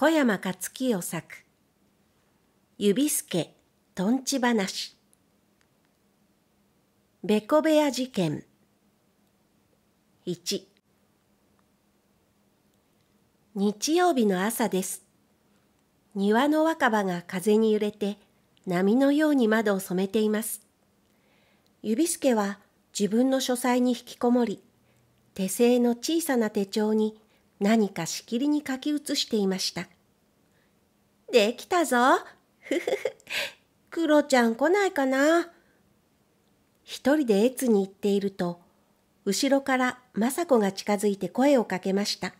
小山勝清作指助とんち話べこ部屋事件1日曜日の朝です庭の若葉が風に揺れて波のように窓を染めています指助は自分の書斎に引きこもり手製の小さな手帳に何かしきりに書き写していました。できたぞ。ふふふ。クロちゃん来ないかな。一人で越に行っていると、後ろから雅子が近づいて声をかけました。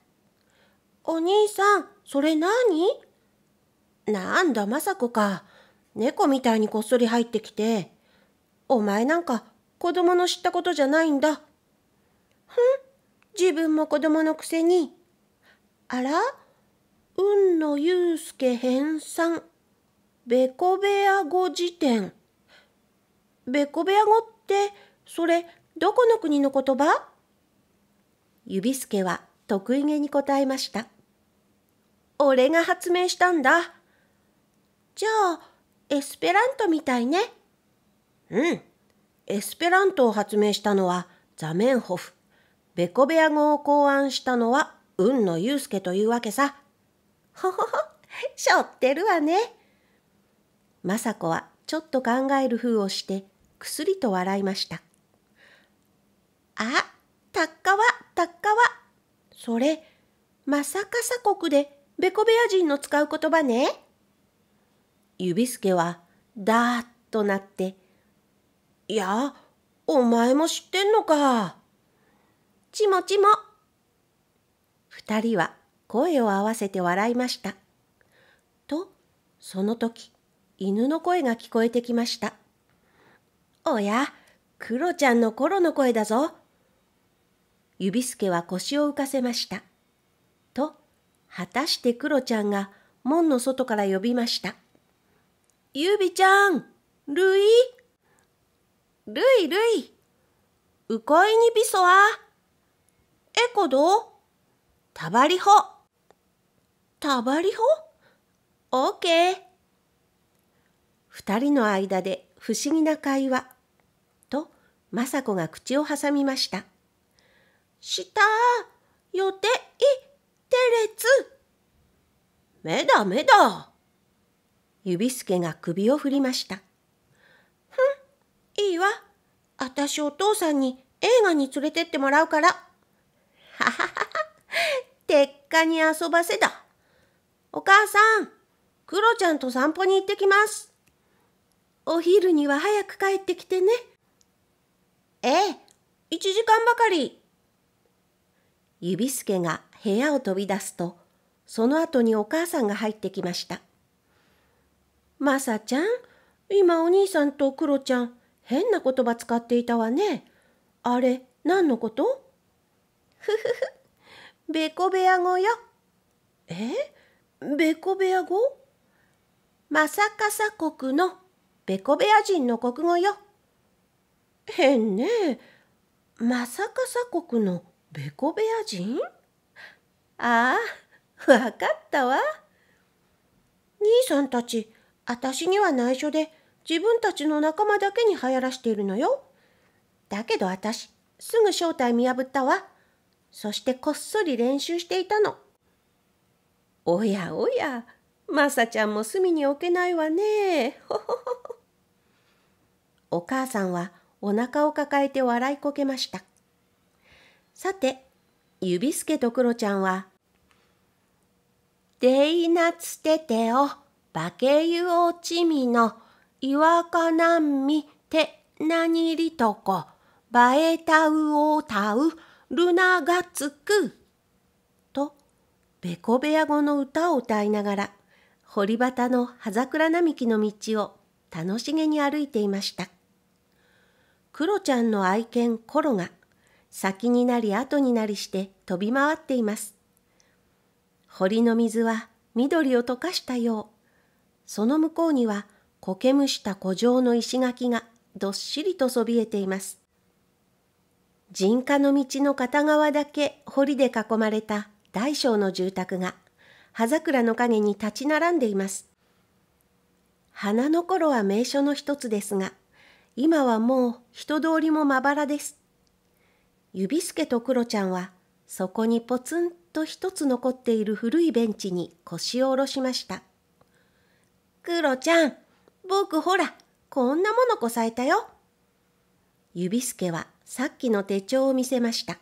お兄さん、それ何なんだ、雅子か。猫みたいにこっそり入ってきて。お前なんか子供の知ったことじゃないんだ。ふん、自分も子供のくせに。あら運のゆうすけ編纂べこべや語辞典べこべや語ってそれどこの国の言葉指すけは得意げに答えました俺が発明したんだじゃあエスペラントみたいねうんエスペラントを発明したのはザメンホフベコベア語を考案したのは運のゆうすけというわけさ。ほほほ、しょってるわね。雅子はちょっと考える風をして、くすりと笑いました。あ、たっかわ、たっかわ。それ、まさかさ国でベコベア人の使う言葉ね。指助は、だーっとなって、いや、お前も知ってんのか。ちもちも。二人は声を合わせて笑いました。と、その時、犬の声が聞こえてきました。おや、クロちゃんのコロの声だぞ。指助は腰を浮かせました。と、果たしてクロちゃんが門の外から呼びました。指ちゃん、ルイルイルイ、うこいにびそわ。えこどたばりほ。タバリホオーケー二人の間で不思議な会話とさ子が口を挟みましたした予定てれつめだめだ指助が首を振りましたふんいいわあたしお父さんに映画に連れてってもらうからははは鉄火に遊ばせだ。お母さん、クロちゃんと散歩に行ってきます。お昼には早く帰ってきてね。ええ、1時間ばかり。指助が部屋を飛び出すと、その後にお母さんが入ってきました。まさちゃん、今お兄さんとクロちゃん、変な言葉使っていたわね。あれ、何のことふふふ。ベコベア語よ。えベコベア語まさかさ国のベコベア人の国語よ。変ねえ。まさかさ国のベコベア人ああ、わかったわ。兄さんたち、あたしには内緒で自分たちの仲間だけに流行らしているのよ。だけどあたし、すぐ正体見破ったわ。そしてこっそり練習していたの。おやおや、まさちゃんも隅に置けないわね。ほほほ。お母さんはお腹を抱えて笑いこけました。さて、指助とクロちゃんは、デイナツテテオ、バケユオチミの、イワカナンミテナニリトコ、バエタウオタウ、ルナがつく」とべこべや語の歌を歌いながら堀端の葉桜並木の道を楽しげに歩いていました。クロちゃんの愛犬コロが先になり後になりして飛び回っています。堀の水は緑を溶かしたよう。その向こうには苔むした古城の石垣がどっしりとそびえています。人家の道の片側だけ堀で囲まれた大小の住宅が葉桜の陰に立ち並んでいます。花の頃は名所の一つですが、今はもう人通りもまばらです。指助とクロちゃんはそこにポツンと一つ残っている古いベンチに腰を下ろしました。クロちゃん、僕ほら、こんなものこさえたよ。指助はさっきの手帳を見せました。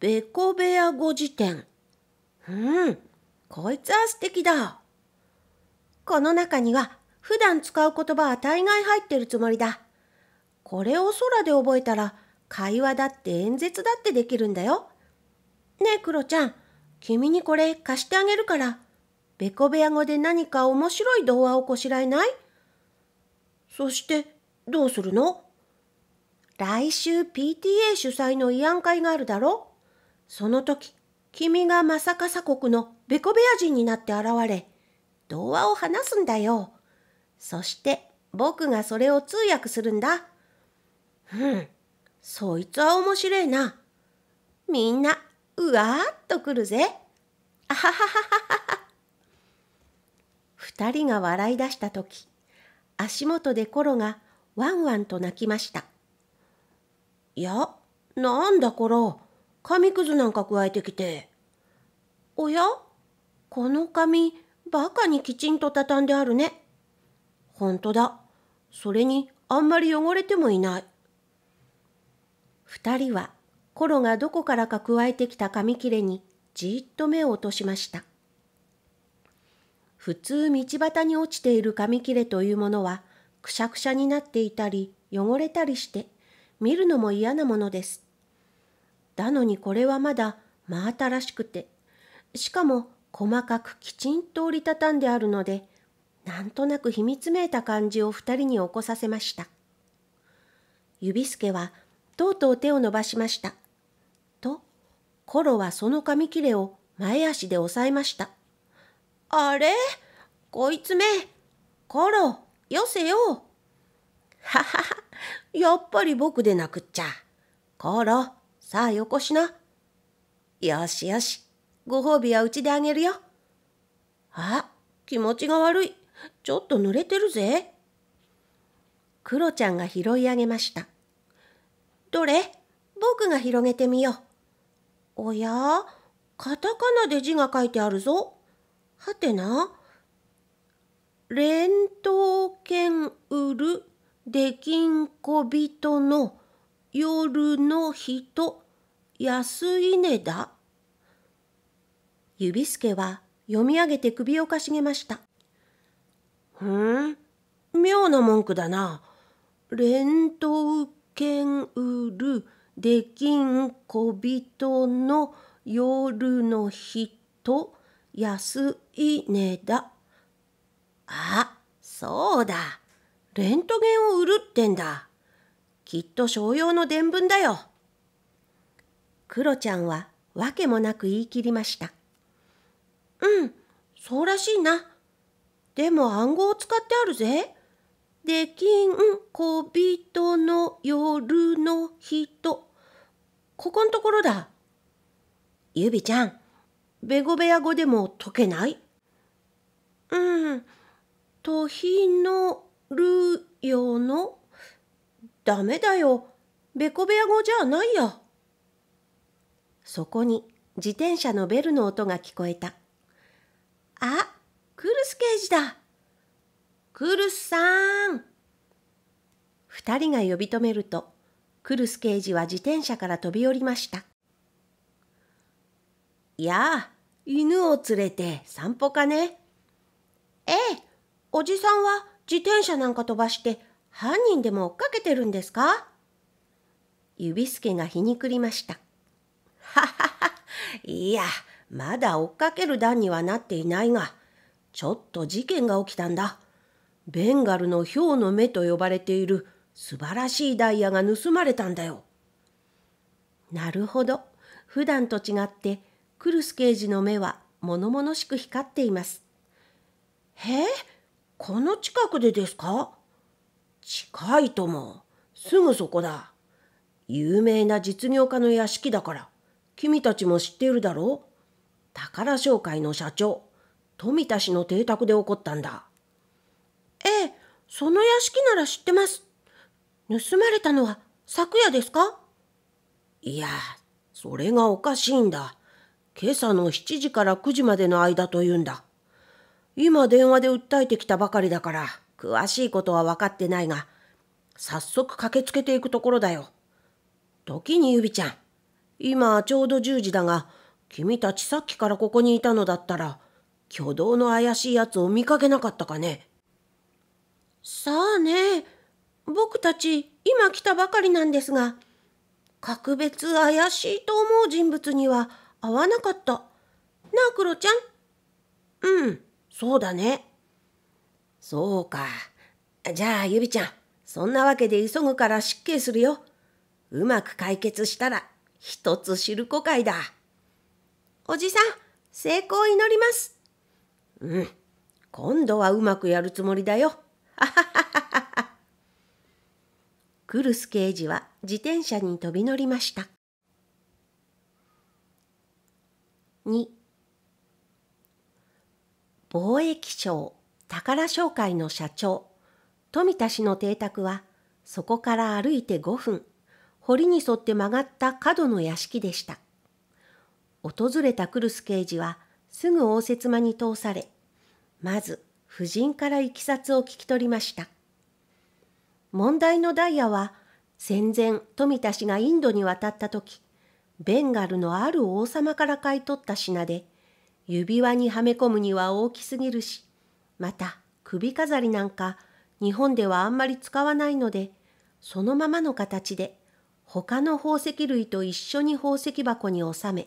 べこべや語辞典。うん、こいつは素敵だ。この中には普段使う言葉は大概入ってるつもりだ。これを空で覚えたら会話だって演説だってできるんだよ。ねえクロちゃん、君にこれ貸してあげるから、べこべや語で何か面白い童話をこしらえないそして、どうするの来週 PTA 主催の慰安会があるだろその時、君がまさか鎖国のベコベア人になって現れ、童話を話すんだよ。そして僕がそれを通訳するんだ。うん、そいつは面白いな。みんな、うわーっと来るぜ。あははははは。二人が笑い出した時、足元でコロがワンワンと泣きました。いやなんだこら紙くずなんか加えてきておやこの紙バカにきちんと畳んであるねほんとだそれにあんまり汚れてもいない2人はコロがどこからか加えてきた紙切れにじっと目を落としました普通道端に落ちている紙切れというものはくしゃくしゃになっていたり汚れたりして見るのも嫌なものです。だのにこれはまだ真新しくて、しかも細かくきちんと折りたたんであるので、なんとなく秘密めいた感じを二人に起こさせました。指助はとうとう手を伸ばしました。と、コロはその紙切れを前足で押さえました。あれこいつめ、コロ、よせよ。ははは、やっぱり僕でなくっちゃ。コロ、さあよこしな。よしよし、ご褒美はうちであげるよ。あ、気持ちが悪い。ちょっと濡れてるぜ。クロちゃんが拾い上げました。どれ僕が広げてみよう。おやカタカナで字が書いてあるぞ。はてな。連投剣売るできんこびとの夜の人安稲ねだ。指助は読み上げて首をかしげました。ふん、妙な文句だな。連投剣売るできんこびとの夜の人安稲ねだ。あ、そうだ。レントゲンを売るってんだ。きっと商用の伝聞だよ。クロちゃんはわけもなく言い切りました。うん、そうらしいな。でも暗号を使ってあるぜ。できん小人の夜の人。ここんところだ。ゆびちゃん、ベゴベア語でも解けないうん、とひのるよのダメだよ。べこべや語じゃないや。そこに自転車のベルの音が聞こえた。あ、クルス刑事だ。クルスさん。二人が呼び止めると、クルス刑事は自転車から飛び降りました。いやあ、犬を連れて散歩かね。ええ、おじさんは自転車なんか飛ばして犯人でも追っかけてるんですか指助が皮肉りました。ははは、いや、まだ追っかける段にはなっていないが、ちょっと事件が起きたんだ。ベンガルの豹の目と呼ばれている素晴らしいダイヤが盗まれたんだよ。なるほど。普段と違って、クルス刑事の目は物々しく光っています。へえ、この近くでですか近いとも。すぐそこだ。有名な実業家の屋敷だから、君たちも知っているだろう宝商会の社長、富田氏の邸宅で起こったんだ。ええ、その屋敷なら知ってます。盗まれたのは昨夜ですかいや、それがおかしいんだ。今朝の7時から9時までの間というんだ。今電話で訴えてきたばかりだから詳しいことは分かってないが早速駆けつけていくところだよ時にゆびちゃん今ちょうど10時だが君たちさっきからここにいたのだったら挙動の怪しいやつを見かけなかったかねさあね僕たち今来たばかりなんですが格別怪しいと思う人物には会わなかったなあクロちゃんうんそうだね。そうか。じゃあ、ゆびちゃん、そんなわけで急ぐから失敬するよ。うまく解決したら、一つ知る子会だ。おじさん、成功祈ります。うん。今度はうまくやるつもりだよ。あはははは。クルス刑事は自転車に飛び乗りました。2貿易商宝商会の社長富田氏の邸宅はそこから歩いて5分堀に沿って曲がった角の屋敷でした訪れた来栖刑事はすぐ応接間に通されまず夫人からいきさつを聞き取りました問題のダイヤは戦前富田氏がインドに渡った時ベンガルのある王様から買い取った品で指輪にはめ込むには大きすぎるし、また首飾りなんか日本ではあんまり使わないので、そのままの形で他の宝石類と一緒に宝石箱に収め、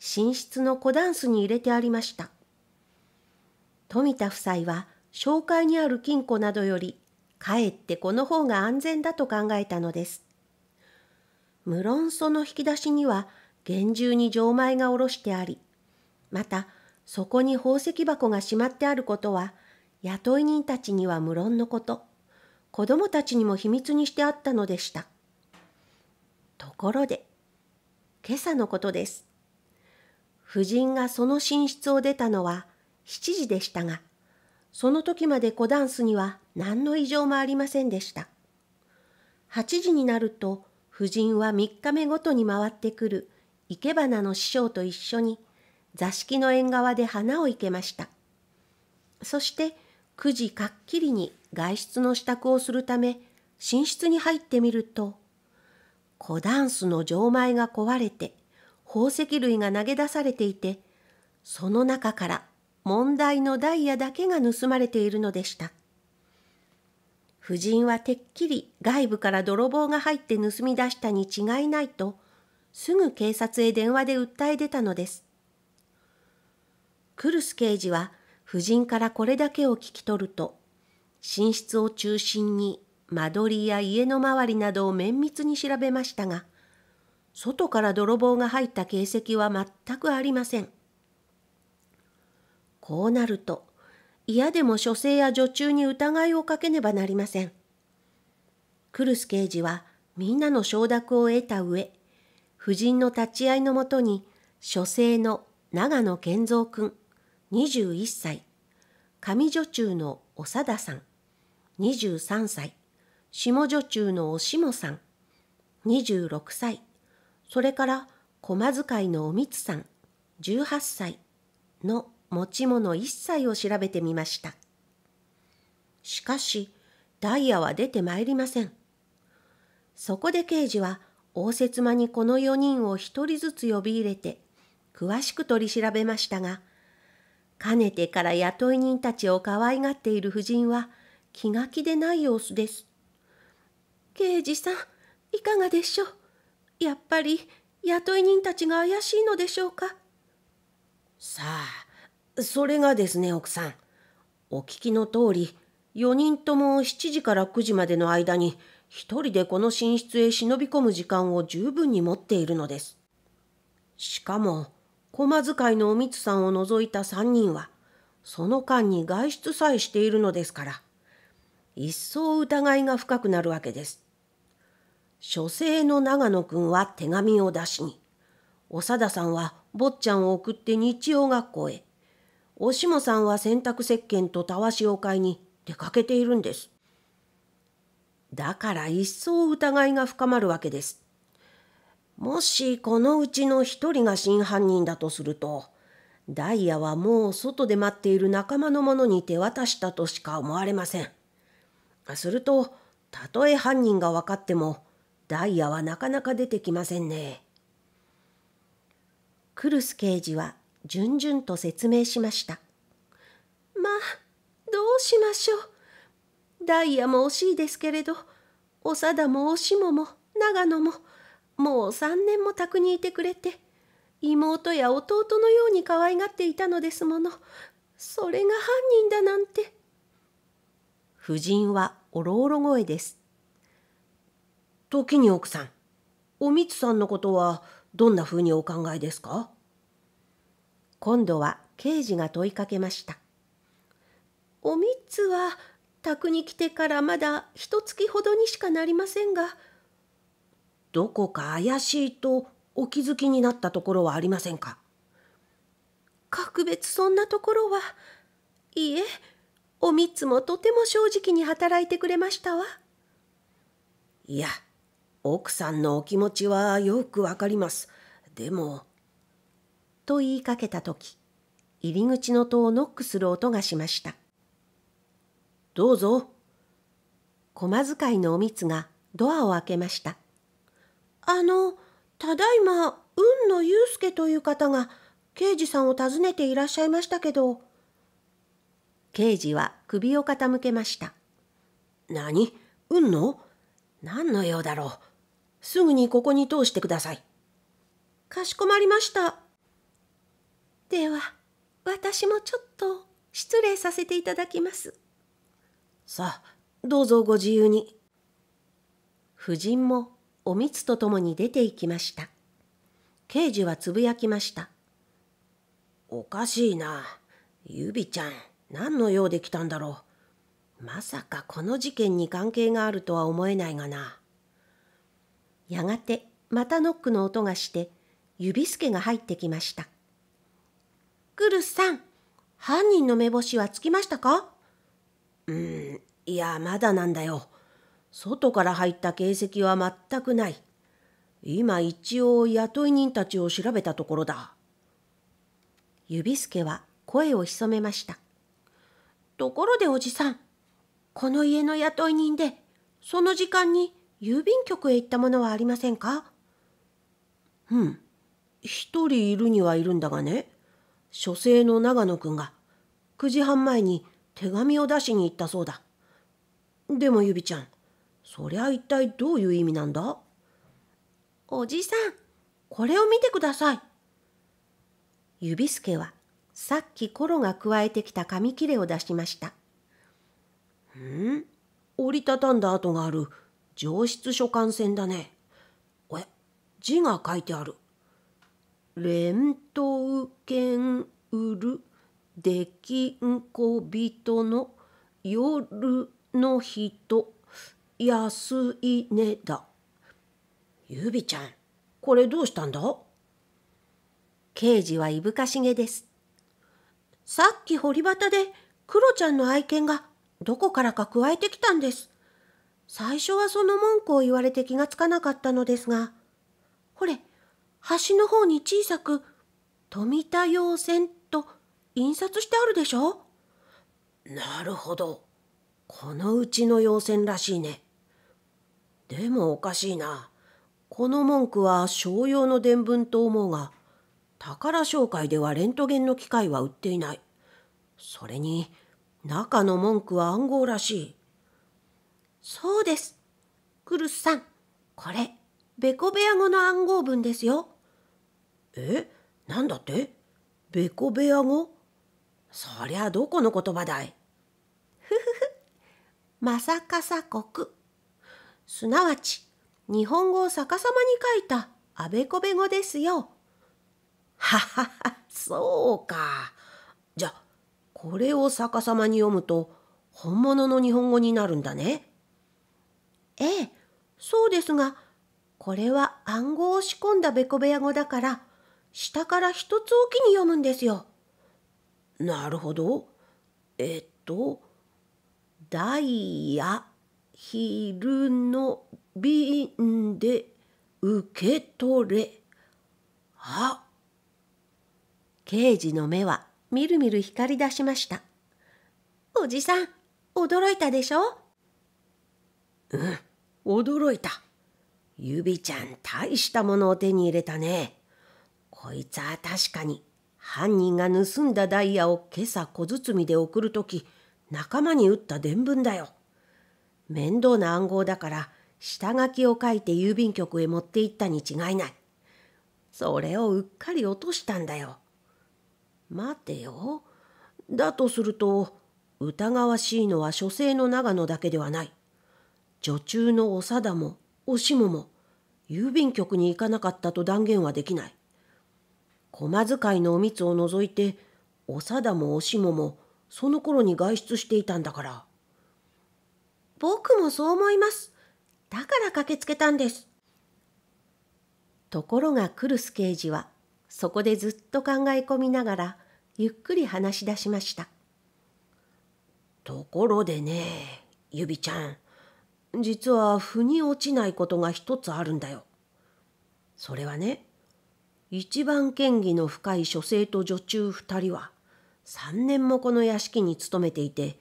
寝室の小ダンスに入れてありました。富田夫妻は紹介にある金庫などより、かえってこの方が安全だと考えたのです。無論その引き出しには厳重に錠前が下ろしてあり、またそこに宝石箱がしまってあることは雇い人たちには無論のこと子供たちにも秘密にしてあったのでしたところで今朝のことです夫人がその寝室を出たのは7時でしたがその時まで小ダンスには何の異常もありませんでした8時になると夫人は3日目ごとに回ってくる生け花の師匠と一緒に座敷の縁側で花を生けました。そして9時かっきりに外出の支度をするため寝室に入ってみると小ダンスの錠前が壊れて宝石類が投げ出されていてその中から問題のダイヤだけが盗まれているのでした夫人はてっきり外部から泥棒が入って盗み出したに違いないとすぐ警察へ電話で訴え出たのですクルス刑事は夫人からこれだけを聞き取ると、寝室を中心に間取りや家の周りなどを綿密に調べましたが、外から泥棒が入った形跡は全くありません。こうなると、嫌でも書生や女中に疑いをかけねばなりません。クルス刑事はみんなの承諾を得た上、夫人の立ち会いのもとに、書生の長野健三君、21歳上女中の長田さん23歳下女中のおしもさん26歳それから駒使いのおみつさん18歳の持ち物一切を調べてみましたしかしダイヤは出てまいりませんそこで刑事は応接間にこの4人を1人ずつ呼び入れて詳しく取り調べましたがかねてから雇い人たちを可愛がっている夫人は気が気でない様子です。刑事さん、いかがでしょうやっぱり雇い人たちが怪しいのでしょうかさあ、それがですね、奥さん。お聞きの通り、4人とも7時から9時までの間に、一人でこの寝室へ忍び込む時間を十分に持っているのです。しかも、駒使いのおみつさんを除いた3人はその間に外出さえしているのですから一層疑いが深くなるわけです。書生の長野くんは手紙を出しにおささんは坊ちゃんを送って日曜学校へおしもさんは洗濯石鹸とたわしを買いに出かけているんです。だから一層疑いが深まるわけです。もしこのうちの一人が真犯人だとすると、ダイヤはもう外で待っている仲間の者に手渡したとしか思われません。すると、たとえ犯人が分かっても、ダイヤはなかなか出てきませんね。クルス刑事は順々と説明しました。まあ、どうしましょう。ダイヤも惜しいですけれど、長田もおしもも長野ももう3年も宅にいてくれて妹や弟のように可愛がっていたのですものそれが犯人だなんて夫人はおろおろ声です時に奥さんおみつさんのことはどんなふうにお考えですか今度は刑事が問いかけましたおみつは宅に来てからまだ一月ほどにしかなりませんがどこか怪しいとお気づきになったところはありませんか格別そんなところはいいえおみつもとても正直に働いてくれましたわいや奥さんのお気持ちはよくわかりますでもと言いかけた時入り口の戸をノックする音がしましたどうぞ小間いのおみつがドアを開けましたあのただいま雲野祐介という方が刑事さんを訪ねていらっしゃいましたけど刑事は首を傾けました何雲野何の用だろうすぐにここに通してくださいかしこまりましたでは私もちょっと失礼させていただきますさあどうぞご自由に夫人もおみつとともに出て行きました。刑事はつぶやきました。おかしいな。ゆびちゃん、何の用で来たんだろう。まさかこの事件に関係があるとは思えないがな。やがて、またノックの音がして、指助が入ってきました。クルスさん、犯人の目星はつきましたかうん、いや、まだなんだよ。外から入った形跡は全くない。今一応雇い人たちを調べたところだ。指助は声を潜めました。ところでおじさん、この家の雇い人で、その時間に郵便局へ行ったものはありませんかうん。一人いるにはいるんだがね、書生の長野くんが9時半前に手紙を出しに行ったそうだ。でもゆちゃん、そりゃ一体どういう意味なんだおじさん、これを見てください。指助はさっきコロが加えてきた紙切れを出しました。ん折りたたんだ跡がある上質書簡船だね。おや、字が書いてある。連刀剣売る出来んこ人の夜の人安い値だ。ゆびちゃん、これどうしたんだ刑事はいぶかしげです。さっき堀端でクロちゃんの愛犬がどこからか加えてきたんです。最初はその文句を言われて気がつかなかったのですが、ほれ、端の方に小さく、富田用船と印刷してあるでしょなるほど。このうちの要線らしいね。でもおかしいな。この文句は商用の伝聞と思うが、宝商会ではレントゲンの機械は売っていない。それに、中の文句は暗号らしい。そうです。クルスさん、これ、ベコベア語の暗号文ですよ。えなんだってベコベア語そりゃどこの言葉だい。ふふふ。まさかさ国。すなわち日本語を逆さまに書いたあべこべ語ですよ。ははは、そうか。じゃ、これを逆さまに読むと本物の日本語になるんだね。ええ、そうですが、これは暗号を仕込んだべこべや語だから、下から一つおきに読むんですよ。なるほど。えっと、ダイヤ。昼の便で受け取れ。あ刑事の目はみるみる光り出しました。おじさん、驚いたでしょうん、驚いた。ゆびちゃん、大したものを手に入れたね。こいつは確かに、犯人が盗んだダイヤを今朝小包で送るとき、仲間に打った伝聞だよ。面倒な暗号だから下書きを書いて郵便局へ持って行ったに違いない。それをうっかり落としたんだよ。待てよ。だとすると疑わしいのは書生の長野だけではない。女中のお貞もおしもも郵便局に行かなかったと断言はできない。駒使いのおみつを除いてお貞もおしももその頃に外出していたんだから。僕もそう思います。だから駆けつけたんです。ところがクルス刑事は、そこでずっと考え込みながら、ゆっくり話し出しました。ところでね、ゆびちゃん、実は腑に落ちないことが一つあるんだよ。それはね、一番嫌疑の深い書生と女中二人は、3年もこの屋敷に勤めていて、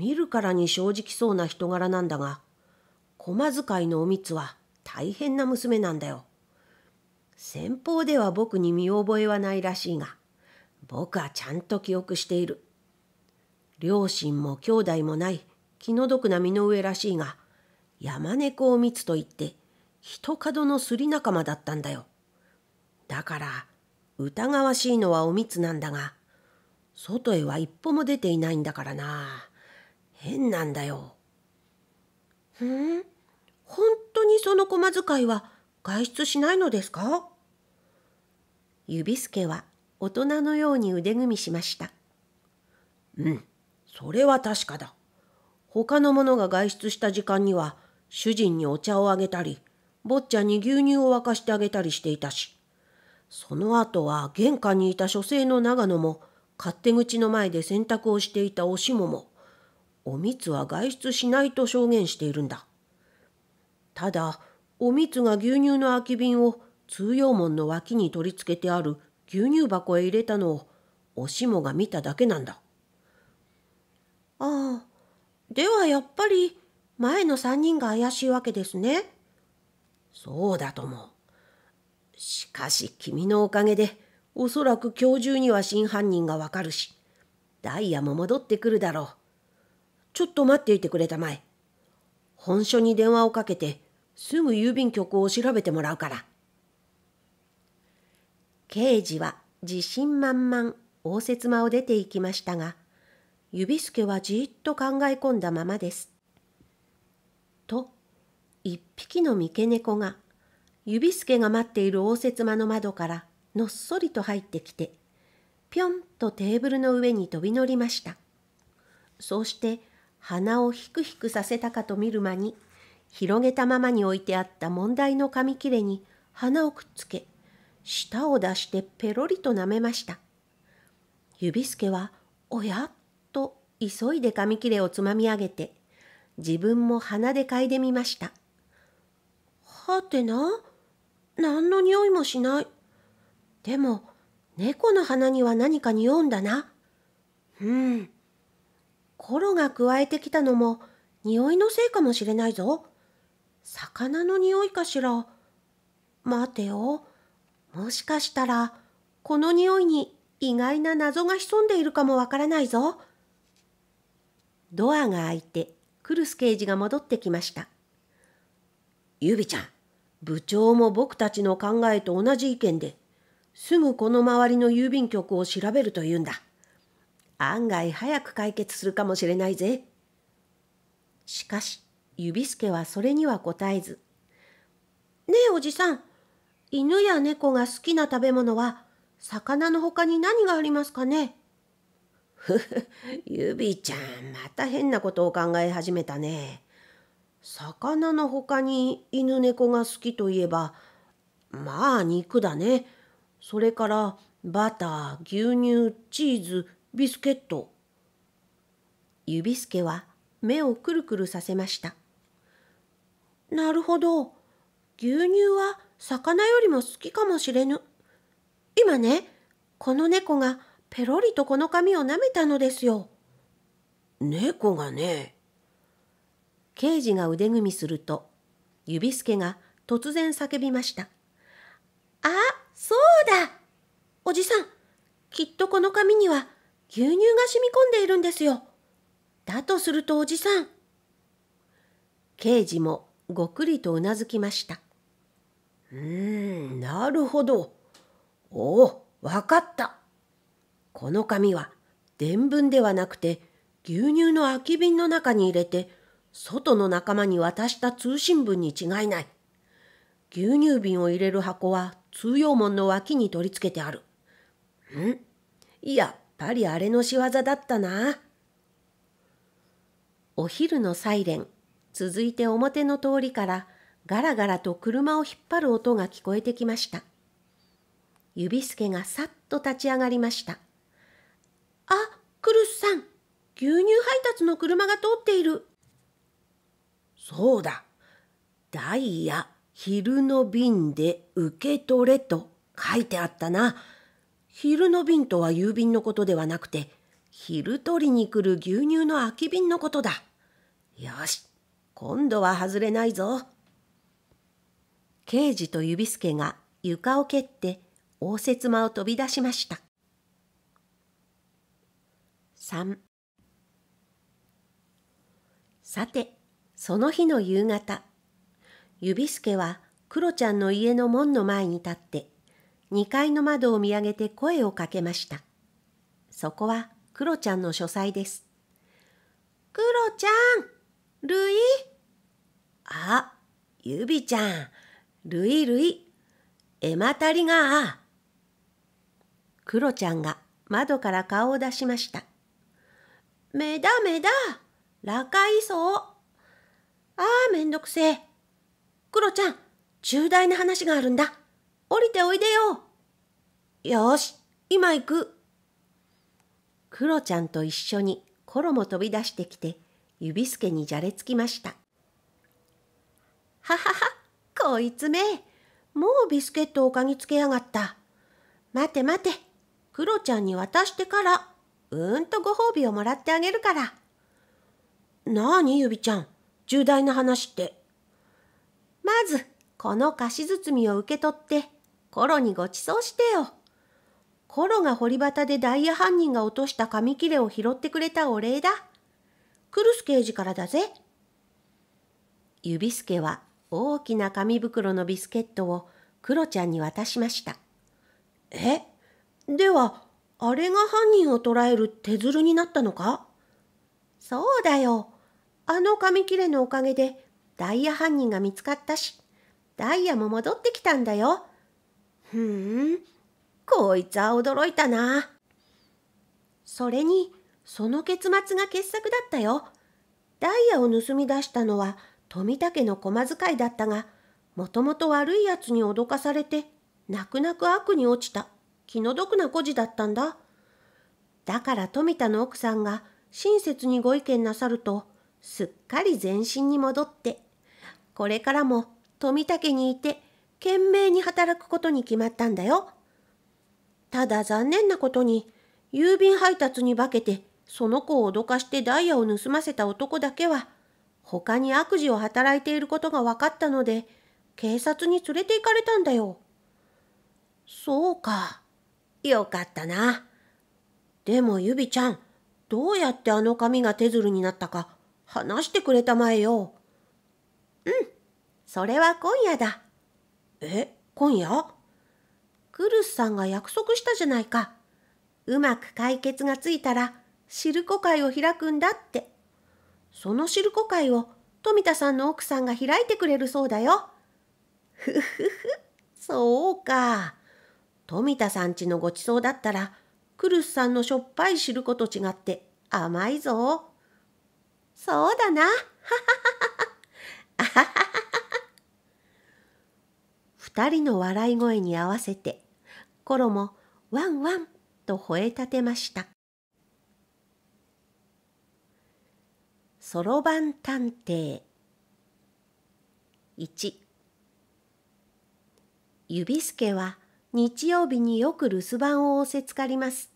見るからに正直そうな人柄なんだが駒使いのおみつは大変な娘なんだよ。先方では僕に見覚えはないらしいが僕はちゃんと記憶している。両親も兄弟もない気の毒な身の上らしいが山猫おみつといって人角のすり仲間だったんだよ。だから疑わしいのはおみつなんだが外へは一歩も出ていないんだからな。変なんだよ。ふん本当にその駒遣いは外出しないのですか指助は大人のように腕組みしました。うん、それは確かだ。他の者が外出した時間には主人にお茶をあげたり、坊ちゃんに牛乳を沸かしてあげたりしていたし、その後は玄関にいた書生の長野も勝手口の前で洗濯をしていたおしもも、おみつは外出しないと証言しているんだ。ただ、おみつが牛乳の空き瓶を通用門の脇に取り付けてある牛乳箱へ入れたのをおしもが見ただけなんだ。ああ、ではやっぱり前の3人が怪しいわけですね。そうだとも。しかし君のおかげでおそらく今日中には真犯人がわかるしダイヤも戻ってくるだろう。ちょっと待っていてくれたまえ。本所に電話をかけて、すぐ郵便局を調べてもらうから。刑事は自信満々、応接間を出て行きましたが、指助はじっと考え込んだままです。と、一匹の三毛猫が、指助が待っている応接間の窓からのっそりと入ってきて、ぴょんとテーブルの上に飛び乗りました。そうして鼻をひくひくさせたかと見る間に広げたままに置いてあった問題の紙切れに鼻をくっつけ舌を出してペロリと舐めました指助は「おや?」と急いで紙切れをつまみ上げて自分も鼻で嗅いでみましたはてな何の匂いもしないでも猫の鼻には何か匂うんだなうんコロが加えてきたのも匂いのせいかもしれないぞ。魚の匂いかしら。待てよ。もしかしたら、この匂いに意外な謎が潜んでいるかもわからないぞ。ドアが開いて、クルス刑事が戻ってきました。ゆびちゃん、部長も僕たちの考えと同じ意見で、すぐこの周りの郵便局を調べると言うんだ。案外早く解決するかもしれないぜ。しかし、指助はそれには答えず。ねえおじさん、犬や猫が好きな食べ物は、魚の他に何がありますかねふふ、指ちゃん、また変なことを考え始めたね。魚の他に犬猫が好きといえば、まあ肉だね。それからバター、牛乳、チーズ、ビスケット。指すけは目をくるくるさせました。なるほど。牛乳は魚よりも好きかもしれぬ。今ね、この猫がペロリとこの髪を舐めたのですよ。猫がね。刑事が腕組みすると、指すけが突然叫びました。あ、そうだおじさん、きっとこの紙には牛乳が染み込んでいるんですよ。だとするとおじさん。刑事もごくりとうなずきました。うーん、なるほど。おお、わかった。この紙は伝文ではなくて牛乳の空き瓶の中に入れて外の仲間に渡した通信文に違いない。牛乳瓶を入れる箱は通用門の脇に取り付けてある。んやっぱりあれの仕業だったな。お昼のサイレン、続いて表の通りからガラガラと車を引っ張る音が聞こえてきました。指助がさっと立ち上がりました。あ、クルスさん、牛乳配達の車が通っている。そうだ、ダイヤ昼の便で受け取れと書いてあったな。昼の便とは郵便のことではなくて、昼取りに来る牛乳の空き瓶のことだ。よし、今度は外れないぞ。刑事と指助が床を蹴って応接間を飛び出しました。3さて、その日の夕方、指助はクロちゃんの家の門の前に立って2階の窓を見上げて声をかけました。そこはクロちゃんの書斎です。クロちゃん、ルイあ、ゆびちゃん、ルイルイ、エマタリガークロちゃんが窓から顔を出しました。めだめだ、ラカイソウ。ああ、めんどくせえ。クロちゃん、重大な話があるんだ。降りておいでよ。よし、今行く。クロちゃんと一緒にコロも飛び出してきて、指すけにじゃれつきました。ははは、こいつめ、もうビスケットを嗅ぎつけやがった。待て待て、クロちゃんに渡してから、うんとご褒美をもらってあげるから。なあに、ゆびちゃん、重大な話って。まず、この菓子包みを受け取って、コロにごちそうしてよ。コロが堀端でダイヤ犯人が落とした紙切れを拾ってくれたお礼だ。クルス刑事からだぜ。指助は大きな紙袋のビスケットをクロちゃんに渡しました。えでは、あれが犯人を捕らえる手づるになったのかそうだよ。あの紙切れのおかげでダイヤ犯人が見つかったし、ダイヤも戻ってきたんだよ。ふん、こいつは驚いたな。それに、その結末が傑作だったよ。ダイヤを盗み出したのは富田家の駒使いだったが、もともと悪い奴に脅かされて、泣く泣く悪に落ちた気の毒な孤児だったんだ。だから富田の奥さんが親切にご意見なさると、すっかり全身に戻って、これからも富田家にいて、懸命に働くことに決まったんだよ。ただ残念なことに、郵便配達に化けて、その子を脅かしてダイヤを盗ませた男だけは、他に悪事を働いていることが分かったので、警察に連れて行かれたんだよ。そうか。よかったな。でもゆびちゃん、どうやってあの紙が手づるになったか話してくれたまえよ。うん、それは今夜だ。え今夜クルスさんが約束したじゃないか。うまく解決がついたら、シルコ会を開くんだって。そのシルコ会を富田さんの奥さんが開いてくれるそうだよ。ふふふ、そうか。富田さんちのごちそうだったら、クルスさんのしょっぱい汁粉と違って甘いぞ。そうだな。あははは。あははは。二人の笑い声に合わせて、コロもワンワンと吠え立てました。そろばん探偵1指助は日曜日によく留守番を仰せつかります。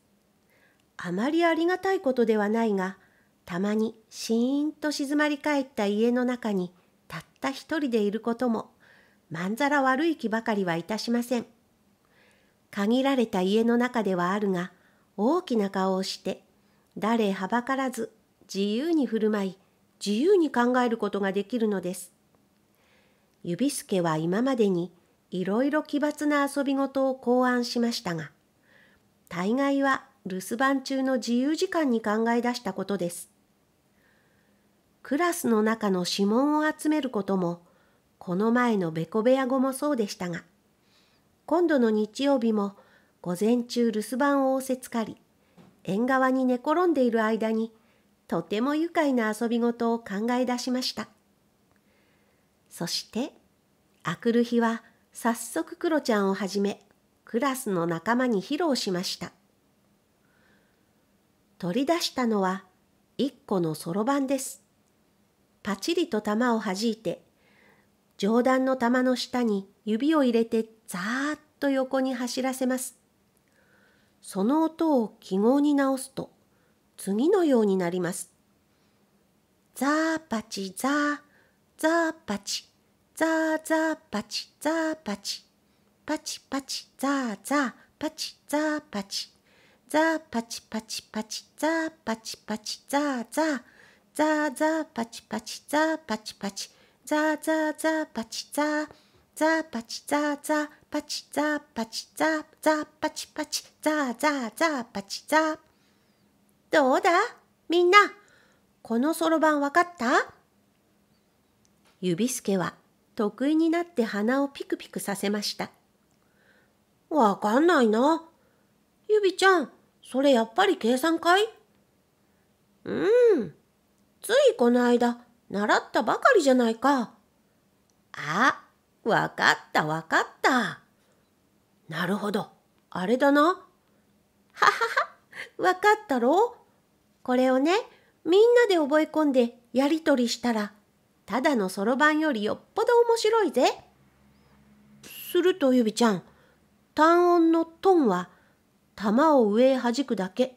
あまりありがたいことではないが、たまにシーンと静まり返った家の中にたった一人でいることもまんざら悪い気ばかりはいたしません。限られた家の中ではあるが、大きな顔をして、誰はばからず自由に振る舞い、自由に考えることができるのです。指助は今までにいろいろ奇抜な遊び事を考案しましたが、大概は留守番中の自由時間に考え出したことです。クラスの中の指紋を集めることも、この前のべこべや後もそうでしたが、今度の日曜日も午前中留守番を仰せつかり、縁側に寝転んでいる間に、とても愉快な遊び事を考え出しました。そして、あくる日は早速クロちゃんをはじめ、クラスの仲間に披露しました。取り出したのは一個のそろばんです。パチリと玉を弾いて上段の玉の下に指を入れてザーッと横に走らせます。その音を記号に直すと次のようになります。ザーパチザー、ザーパチ、ザーザーパチ、ザーパチ、パチパチザーザー、パチザーパチ、ザーパチパチパチ、ザーパチパチザーザー、ザーザーパチパチザーパチパチ、ザザザパチザザパチザザパチザパチザザパチパチザザザパチザどうだみんなこのそろばんわかった指すけは得意になって鼻をピクピクさせました。わかんないな。ゆびちゃん、それやっぱり計算かいうん。ついこの間、習ったばかりじゃないか。あ、わかったわかった。なるほど、あれだな。ははは、わかったろこれをね、みんなで覚え込んでやりとりしたら、ただのそろばんよりよっぽど面白いぜ。するとゆびちゃん、単音のトンは、玉を上へ弾くだけ。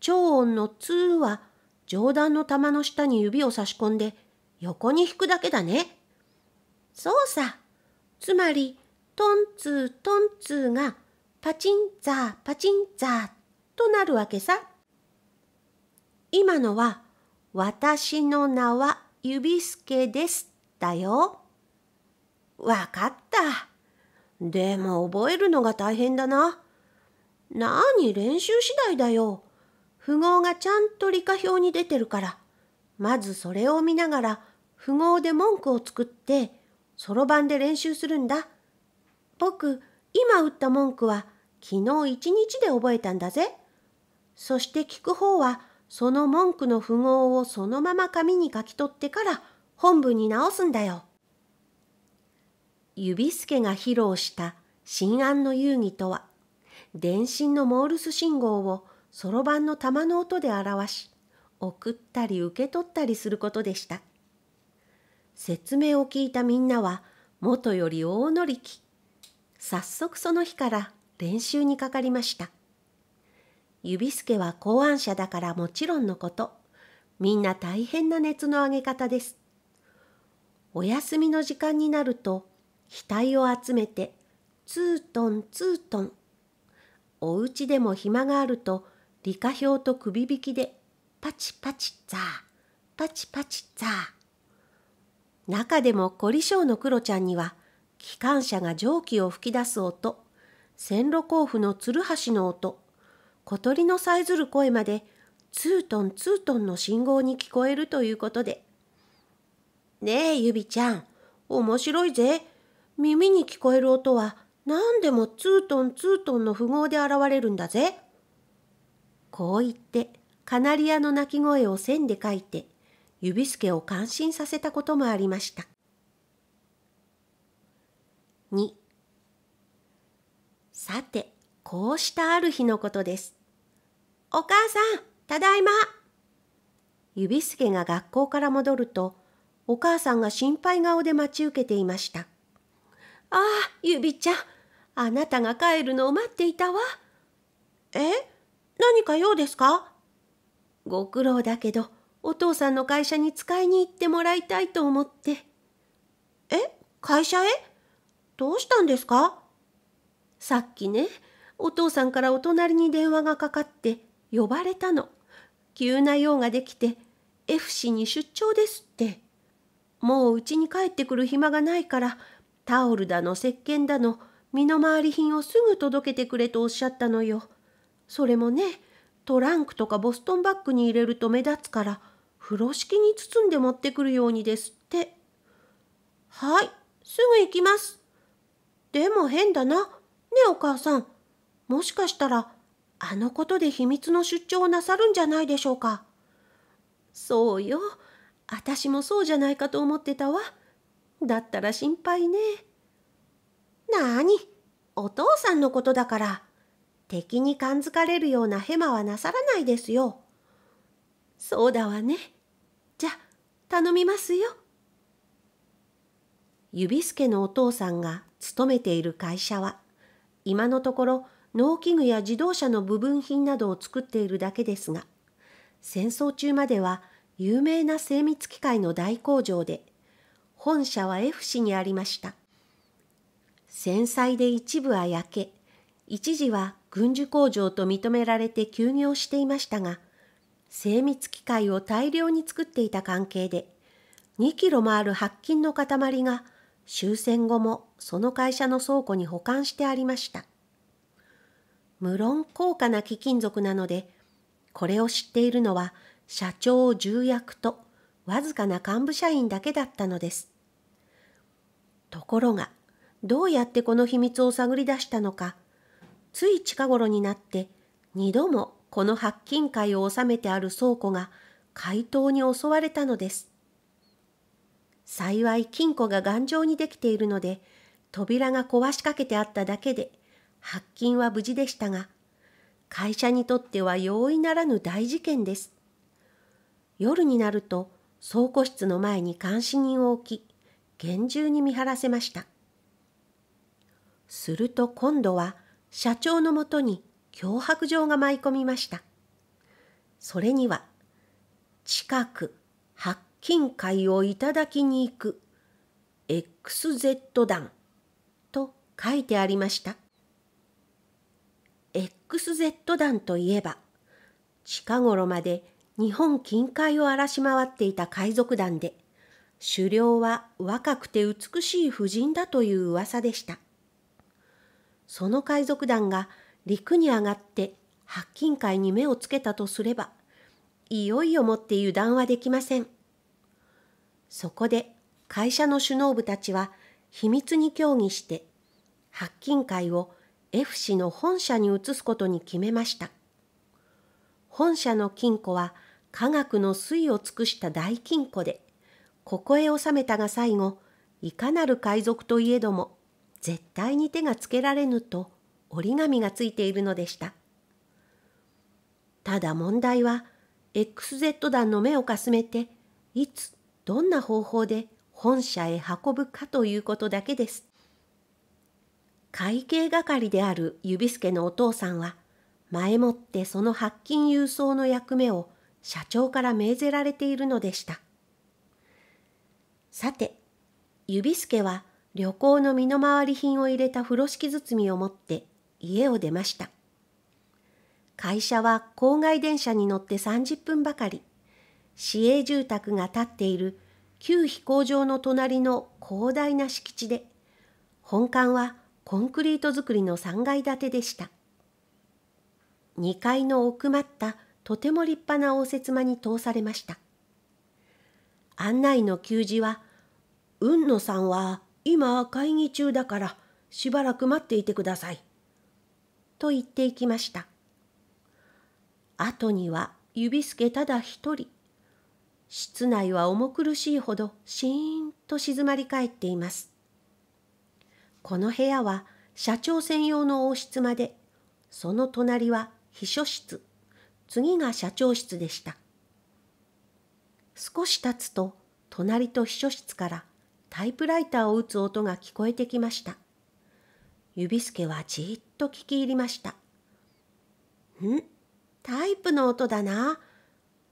長音のツーは、上段の玉の下に指を差し込んで横に引くだけだね。そうさ。つまり、トンツートンツーがパチンザーパチンザーとなるわけさ。今のは、私の名は指助ですだよ。わかった。でも覚えるのが大変だな。なに練習次第だよ。符号がちゃんと理科表に出てるからまずそれを見ながら符号で文句を作ってそろばんで練習するんだ。僕今打った文句は昨日一日で覚えたんだぜ。そして聞く方はその文句の符号をそのまま紙に書き取ってから本文に直すんだよ。指助が披露した新案の遊戯とは電信のモールス信号をそろばんの玉の音で表し送ったり受け取ったりすることでした説明を聞いたみんなはもとより大乗り気早速その日から練習にかかりました指助は考案者だからもちろんのことみんな大変な熱の上げ方ですお休みの時間になると額を集めてツートンツートンお家でも暇があると理科表と首引きでパチパチザーパチパチザー中でも凝り性のクロちゃんには機関車が蒸気を吹き出す音線路甲府のつるはしの音小鳥のさえずる声までツートンツートンの信号に聞こえるということで「ねえゆびちゃん面白いぜ耳に聞こえる音は何でもツートンツートンの符号で現れるんだぜ」。こう言ってカナリアの鳴き声を線で書いて指助を感心させたこともありました。2さてこうしたある日のことです。お母さんただいま指助が学校から戻るとお母さんが心配顔で待ち受けていました。ああ指ちゃんあなたが帰るのを待っていたわ。え何か用ですかご苦労だけど、お父さんの会社に使いに行ってもらいたいと思って。え会社へどうしたんですかさっきね、お父さんからお隣に電話がかかって呼ばれたの。急な用ができて F 氏に出張ですって。もう家に帰ってくる暇がないからタオルだの石鹸だの身の回り品をすぐ届けてくれとおっしゃったのよ。それもねトランクとかボストンバッグに入れると目立つから風呂敷に包んで持ってくるようにですってはいすぐ行きますでも変だなねお母さんもしかしたらあのことで秘密の出張をなさるんじゃないでしょうかそうよ私もそうじゃないかと思ってたわだったら心配ねなあにお父さんのことだから敵に感づかれるようなヘマはなさらないですよ。そうだわね。じゃ、頼みますよ。指助のお父さんが勤めている会社は、今のところ農機具や自動車の部分品などを作っているだけですが、戦争中までは有名な精密機械の大工場で、本社は F 市にありました。繊細で一部は焼け、一時は軍需工場と認められて休業していましたが、精密機械を大量に作っていた関係で、2キロもある白金の塊が終戦後もその会社の倉庫に保管してありました。無論高価な貴金属なので、これを知っているのは社長重役とわずかな幹部社員だけだったのです。ところが、どうやってこの秘密を探り出したのか、つい近頃になって2度もこの白金会を収めてある倉庫が怪盗に襲われたのです。幸い金庫が頑丈にできているので扉が壊しかけてあっただけで白金は無事でしたが会社にとっては容易ならぬ大事件です。夜になると倉庫室の前に監視人を置き厳重に見張らせました。すると今度は社長のもとに脅迫状が舞い込みました。それには、近く白金会をいただきに行く XZ 団と書いてありました。XZ 団といえば、近頃まで日本近海を荒らし回っていた海賊団で、狩猟は若くて美しい婦人だという噂でした。その海賊団が陸に上がって白金海に目をつけたとすれば、いよいよもって油断はできません。そこで会社の首脳部たちは秘密に協議して、白金会を F 氏の本社に移すことに決めました。本社の金庫は科学の粋を尽くした大金庫で、ここへ収めたが最後、いかなる海賊といえども、絶対に手がつけられぬと折り紙がついているのでした。ただ問題は XZ 団の目をかすめていつどんな方法で本社へ運ぶかということだけです。会計係である指助のお父さんは前もってその白金郵送の役目を社長から命ぜられているのでした。さて、指助は旅行の身の回り品を入れた風呂敷包みを持って家を出ました会社は郊外電車に乗って30分ばかり市営住宅が建っている旧飛行場の隣の広大な敷地で本館はコンクリート造りの3階建てでした2階の奥まったとても立派な応接間に通されました案内の給仕は「運野さんは今会議中だからしばらく待っていてください。と言っていきました。後には指助ただ一人。室内は重苦しいほどシーンと静まり返っています。この部屋は社長専用の王室まで、その隣は秘書室、次が社長室でした。少し経つと、隣と秘書室からタイプライターを打つ音が聞こえてきました。指助はじっと聞き入りました。んタイプの音だな。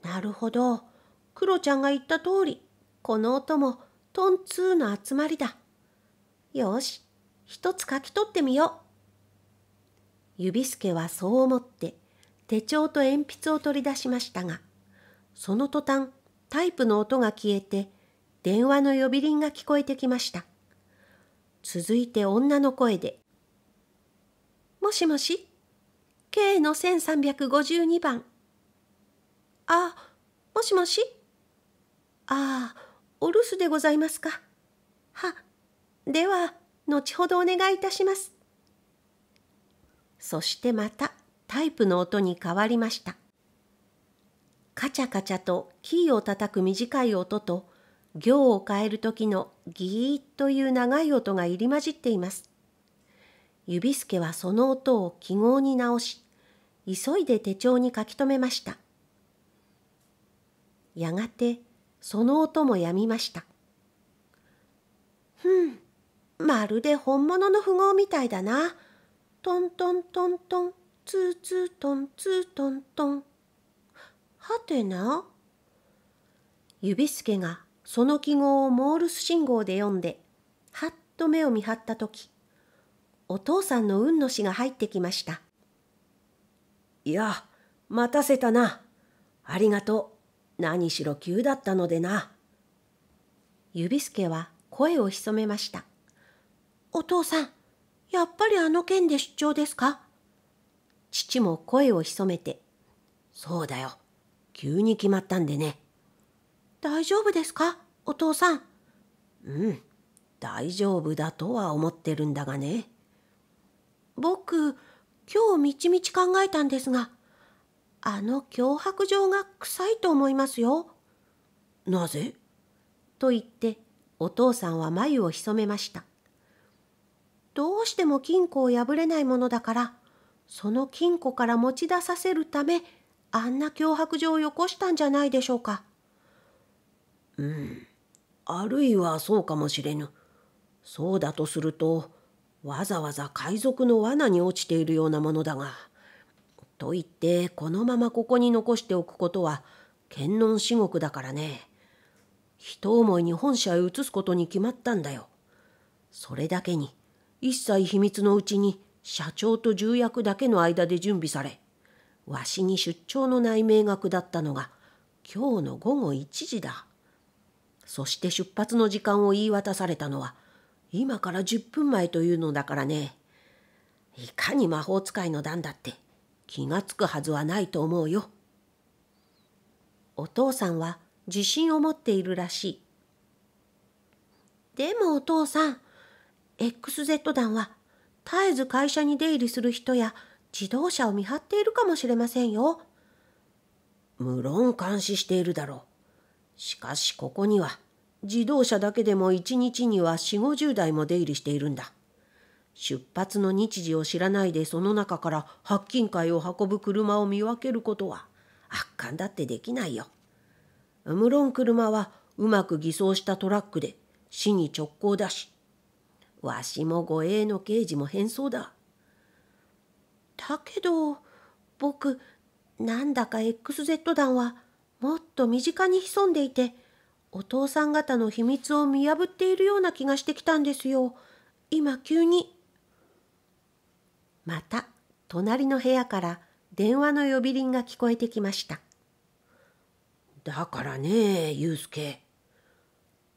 なるほど。クロちゃんが言った通り、この音もトンツーの集まりだ。よし、一つ書き取ってみよう。指助はそう思って手帳と鉛筆を取り出しましたが、その途端、タイプの音が消えて、電話の呼び鈴が聞こえてきました。続いて女の声で、もしもし ?K の1352番。あ、もしもしああ、お留守でございますか。は、では、後ほどお願いいたします。そしてまたタイプの音に変わりました。カチャカチャとキーを叩く短い音と行を変える時のギーという長い音が入り混じっています。指助はその音を記号に直し、急いで手帳に書き留めました。やがてその音もやみました。ふ、ん、まるで本物の符号みたいだな。トントントントン、ツーツートンツートントン。はてな。指助がその記号をモールス信号で読んで、はっと目を見張ったとき、お父さんの運の詩が入ってきました。いや、待たせたな。ありがとう。何しろ急だったのでな。指助は声を潜めました。お父さん、やっぱりあの件で出張ですか父も声を潜めて、そうだよ。急に決まったんでね。大丈夫ですかお父さんうん大丈夫だとは思ってるんだがね僕今日みちみち考えたんですがあの脅迫状が臭いと思いますよなぜと言ってお父さんは眉をひそめましたどうしても金庫を破れないものだからその金庫から持ち出させるためあんな脅迫状をよこしたんじゃないでしょうか。うん、あるいはそうかもしれぬ。そうだとすると、わざわざ海賊の罠に落ちているようなものだが。と言って、このままここに残しておくことは、剣問至極だからね。一思いに本社へ移すことに決まったんだよ。それだけに、一切秘密のうちに、社長と重役だけの間で準備され、わしに出張の内命が下ったのが、今日の午後1時だ。そして出発の時間を言い渡されたのは今から10分前というのだからねいかに魔法使いの段だって気がつくはずはないと思うよお父さんは自信を持っているらしいでもお父さん XZ 団は絶えず会社に出入りする人や自動車を見張っているかもしれませんよ。無論監視しているだろう。しかしここには自動車だけでも1日には4 5 0台も出入りしているんだ出発の日時を知らないでその中から白金会を運ぶ車を見分けることは圧巻だってできないよ無論車はうまく偽装したトラックで死に直行だしわしも護衛の刑事も変装だだけど僕なんだか XZ 弾はもっと身近に潜んでいてお父さん方の秘密を見破っているような気がしてきたんですよ。今急に。また隣の部屋から電話の呼び鈴が聞こえてきました。だからねえ、ゆうすけ。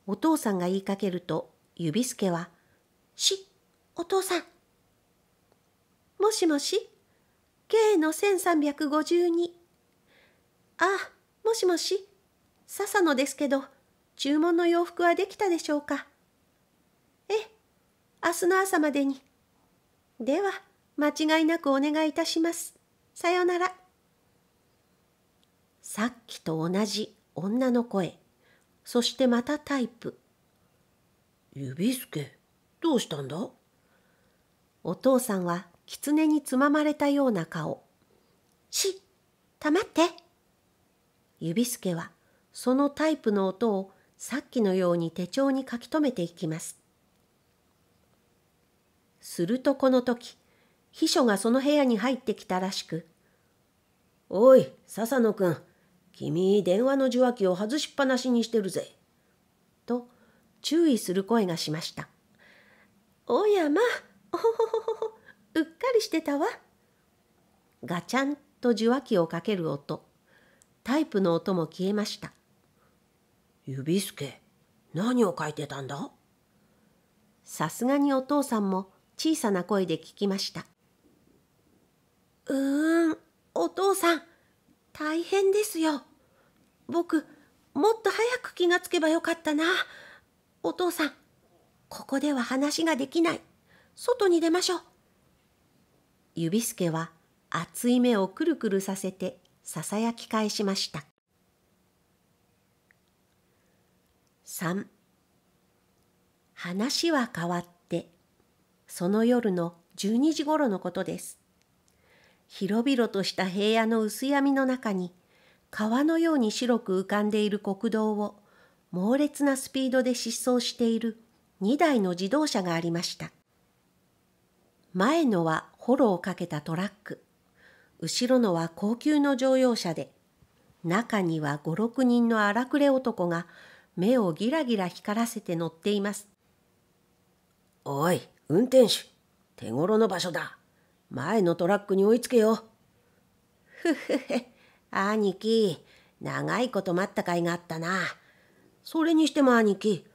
お父さんが言いかけると、ゆびすけは、し、お父さん。もしもし、K の1352。ああ、もしもし、笹野ですけど、注文の洋服はできたでしょうかええ、明日の朝までに。では、間違いなくお願いいたします。さよなら。さっきと同じ女の声。そしてまたタイプ。指け、どうしたんだお父さんは狐につままれたような顔。し、黙って。指けはそのタイプの音をさっきのように手帳に書き留めていきます。するとこの時、秘書がその部屋に入ってきたらしく、おい、笹野君、君、電話の受話器を外しっぱなしにしてるぜ。と、注意する声がしました。おやま、おほほほほ、うっかりしてたわ。ガチャンと受話器をかける音、タイプの音も消えました。指助何を書いてたんださすがにお父さんも小さな声で聞きましたうーんお父さん大変ですよ僕もっと早く気がつけばよかったなお父さんここでは話ができない外に出ましょう指助は熱い目をくるくるさせてささやき返しました3話は変わってその夜の12時頃のことです広々とした平野の薄闇の中に川のように白く浮かんでいる国道を猛烈なスピードで疾走している2台の自動車がありました前のはホロをかけたトラック後ろのは高級の乗用車で中には56人の荒くれ男が目をギラギラ光らせて乗っています。おい、運転手、手頃の場所だ。前のトラックに追いつけよ。ふふふ、兄貴、長いこと待った甲斐があったな。それにしても兄貴、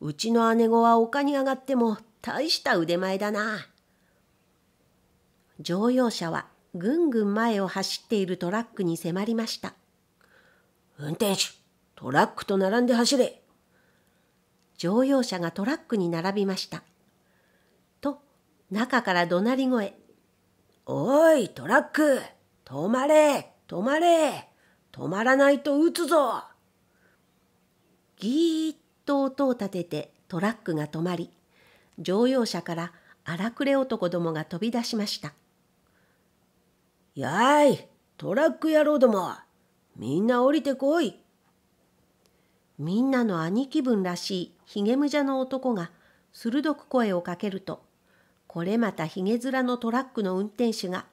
うちの姉子は丘に上がっても大した腕前だな。乗用車はぐんぐん前を走っているトラックに迫りました。運転手、トラックと並んで走れ。乗用車がトラックに並びました。と、中から怒鳴り声。おい、トラック止まれ止まれ止まらないと撃つぞぎーっと音を立ててトラックが止まり、乗用車から荒くれ男どもが飛び出しました。やい、トラック野郎ども、みんな降りてこい。みんなの兄貴分らしいひげむじゃの男が鋭く声をかけると、これまたひげ面のトラックの運転手が、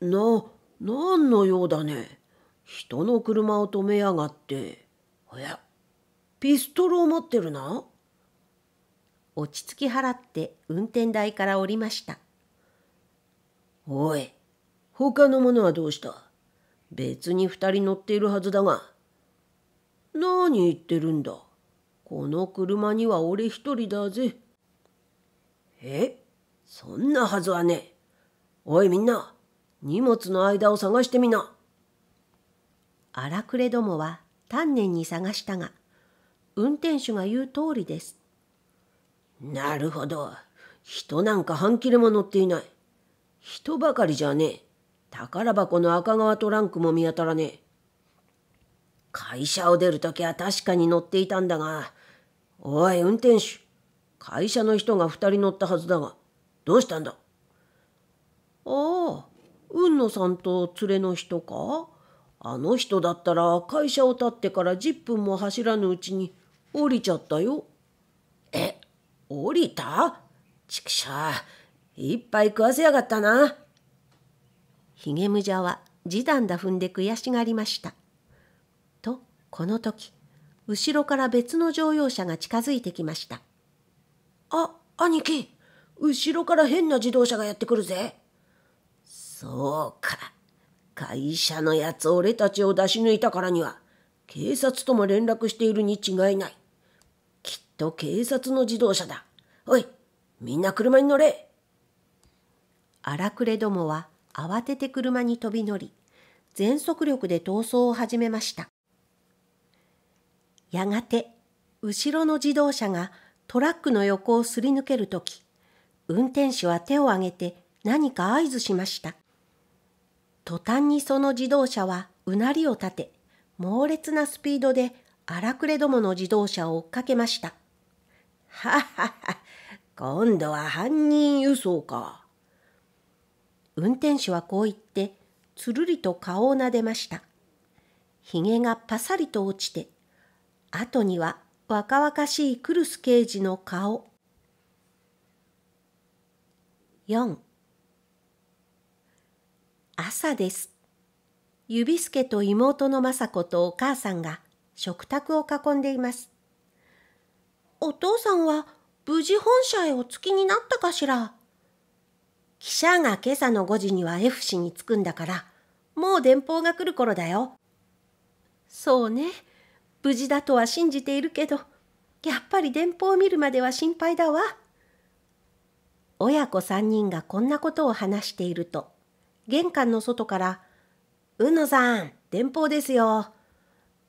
な、何の用だね。人の車を止めやがって。おや、ピストルを持ってるな。落ち着き払って運転台から降りました。おい、他の者はどうした別に二人乗っているはずだが。何言ってるんだ。この車には俺一人だぜ。えそんなはずはねおいみんな、荷物の間を探してみな。荒くれどもは丹念に探したが、運転手が言う通りです。なるほど。人なんか半切れも乗っていない。人ばかりじゃねえ。宝箱の赤革トランクも見当たらねえ。会社を出るときは確かに乗っていたんだが、おい、運転手。会社の人が二人乗ったはずだが、どうしたんだああ、海野さんと連れの人かあの人だったら会社を立ってから10分も走らぬうちに降りちゃったよ。え、降りたちくしゃいっぱい食わせやがったな。ひげむじゃは、示談だ踏んで悔しがりました。この時、後ろから別の乗用車が近づいてきました。あ、兄貴、後ろから変な自動車がやってくるぜ。そうか。会社のやつ俺たちを出し抜いたからには、警察とも連絡しているに違いない。きっと警察の自動車だ。おい、みんな車に乗れ。荒くれどもは慌てて車に飛び乗り、全速力で逃走を始めました。やがて後ろの自動車がトラックの横をすり抜けるとき、運転手は手を挙げて何か合図しました。途端にその自動車はうなりを立て、猛烈なスピードで荒くれどもの自動車を追っかけました。ははは、今度は犯人輸送か。運転手はこう言って、つるりと顔をなでました。ひげがパサリと落ちて、後には若々しいクルス刑事の顔。4朝です。指助と妹の雅子とお母さんが食卓を囲んでいます。お父さんは無事本社へお着きになったかしら記者が今朝の5時には F 氏に着くんだから、もう電報が来る頃だよ。そうね。無事だとは信じているけど、やっぱり電報を見るまでは心配だわ。親子三人がこんなことを話していると、玄関の外から、うのさん、電報ですよ。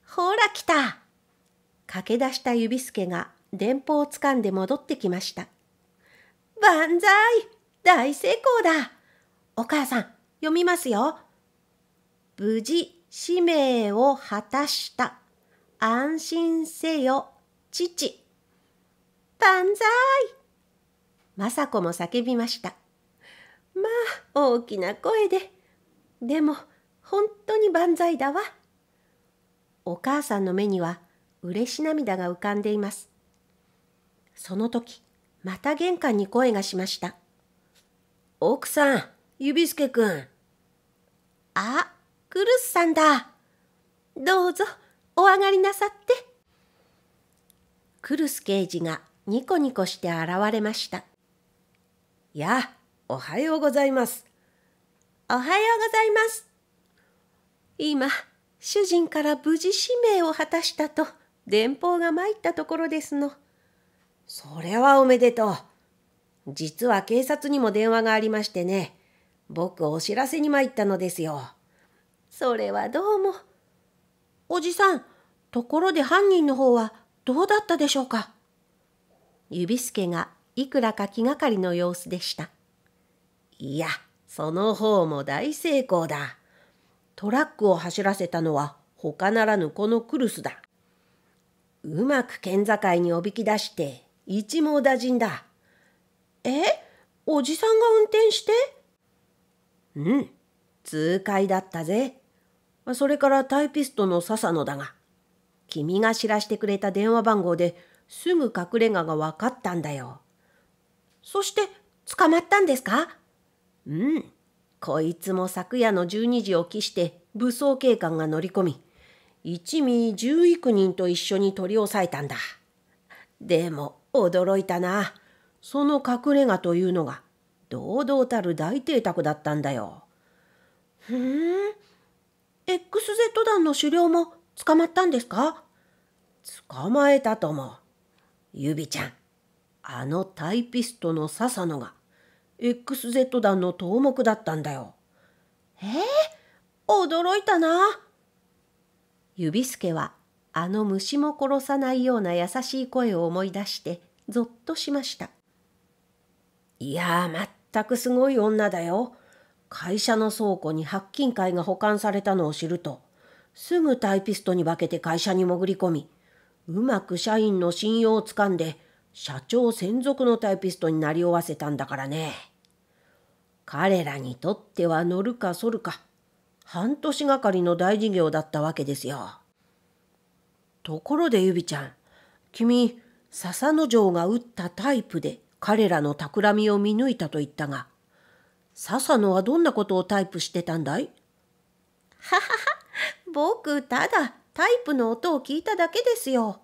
ほら来た駆け出した指助が電報をつかんで戻ってきました。万歳大成功だお母さん、読みますよ。無事、使命を果たした。安心せよ、父。万歳雅子も叫びました。まあ、大きな声で。でも、本当に万歳だわ。お母さんの目には、嬉し涙が浮かんでいます。その時、また玄関に声がしました。奥さん、指助くん。あ、クルスさんだ。どうぞ、お上がりなさって。クルス刑事がニコニコして現れました。やあ、おはようございます。おはようございます。今、主人から無事使命を果たしたと電報が参ったところですの。それはおめでとう。実は警察にも電話がありましてね、僕お知らせに参ったのですよ。それはどうも。おじさん、ところで犯人の方はどうだったでしょうか指助がいくらか気がかりの様子でした。いや、その方も大成功だ。トラックを走らせたのは他ならぬこのクルスだ。うまく県境におびき出して一網打尽だ。えおじさんが運転してうん、痛快だったぜ。それからタイピストの笹野だが、君が知らしてくれた電話番号ですぐ隠れ家が分かったんだよ。そして捕まったんですかうん。こいつも昨夜の12時を期して武装警官が乗り込み、一味十幾人と一緒に取り押さえたんだ。でも驚いたな。その隠れ家というのが堂々たる大邸宅だったんだよ。ふーん。XZ 団の狩猟も捕まったんですか捕まえたとも。ゆびちゃん、あのタイピストの笹野が XZ 団の頭目だったんだよ。ええー、驚いたな。指助はあの虫も殺さないような優しい声を思い出してぞっとしました。いや全くすごい女だよ。会社の倉庫に白金会が保管されたのを知るとすぐタイピストに化けて会社に潜り込みうまく社員の信用をつかんで社長専属のタイピストになりおわせたんだからね彼らにとっては乗るか反るか半年がかりの大事業だったわけですよところでゆびちゃん君笹之丞が打ったタイプで彼らの企みを見抜いたと言ったが笹野はどんなことをタイプしてたんだいははは、僕ただタイプの音を聞いただけですよ。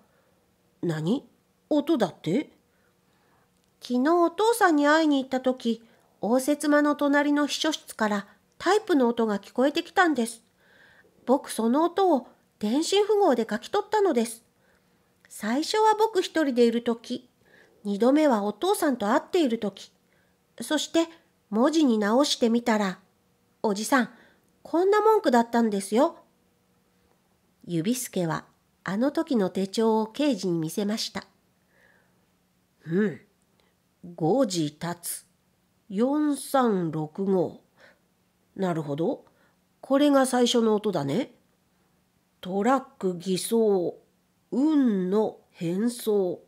何音だって昨日お父さんに会いに行った時、応接間の隣の秘書室からタイプの音が聞こえてきたんです。僕その音を電信符号で書き取ったのです。最初は僕一人でいる時、二度目はお父さんと会っている時、そして文字に直してみたら、おじさん、こんな文句だったんですよ。指助はあの時の手帳を刑事に見せました。うん。5時経つ。4365。なるほど。これが最初の音だね。トラック偽装。運の変装。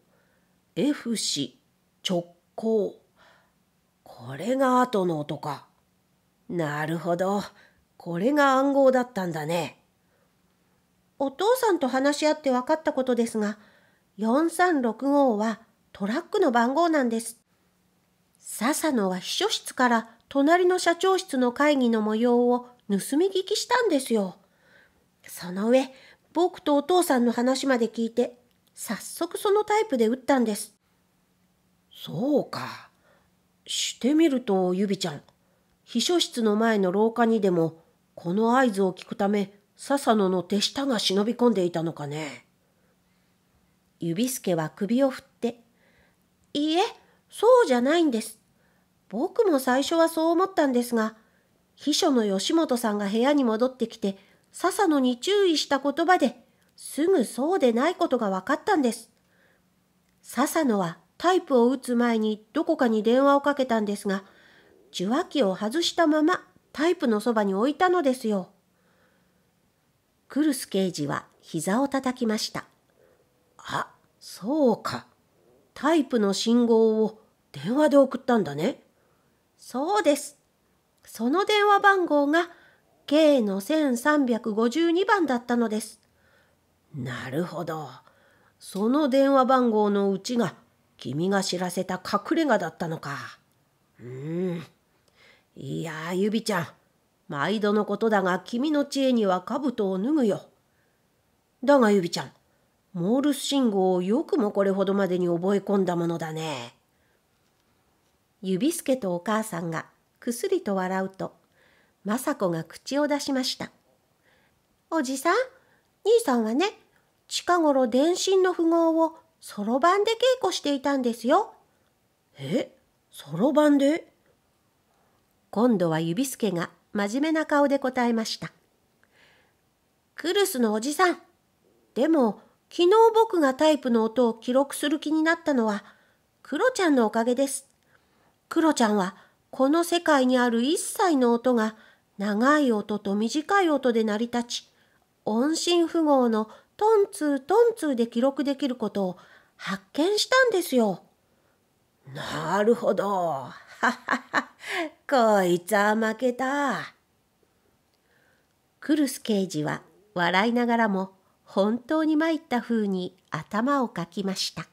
F 氏直行。これが後の音か。なるほど。これが暗号だったんだね。お父さんと話し合って分かったことですが、4365はトラックの番号なんです。笹野は秘書室から隣の社長室の会議の模様を盗み聞きしたんですよ。その上、僕とお父さんの話まで聞いて、早速そのタイプで打ったんです。そうか。してみるとゆびちゃん秘書室の前の廊下にでもこの合図を聞くため笹野の手下が忍び込んでいたのかね指助は首を振って「いいえそうじゃないんです僕も最初はそう思ったんですが秘書の吉本さんが部屋に戻ってきて笹野に注意した言葉ですぐそうでないことが分かったんです笹野はタイプを打つ前にどこかに電話をかけたんですが、受話器を外したままタイプのそばに置いたのですよ。クルス刑事は膝を叩きました。あ、そうか。タイプの信号を電話で送ったんだね。そうです。その電話番号が K の1352番だったのです。なるほど。その電話番号のうちが君が知らせた隠れ家だったのか。うーん。いやあ、ゆびちゃん。毎度のことだが、君の知恵には兜を脱ぐよ。だが、ゆびちゃん。モールス信号をよくもこれほどまでに覚え込んだものだね。指助とお母さんがくすりと笑うと、雅子が口を出しました。おじさん、兄さんはね、近頃電信の符号をそろばんで稽古していたんですよ。えそろばんで今度は指すけが真面目な顔で答えました。クルスのおじさん。でも、昨日僕がタイプの音を記録する気になったのは、クロちゃんのおかげです。クロちゃんは、この世界にある一切の音が、長い音と短い音で成り立ち、音信不合のトンツートンツーで記録できることを発見したんですよ。なるほど。こいつは負けた。クルス刑事は笑いながらも本当に参った風に頭をかきました。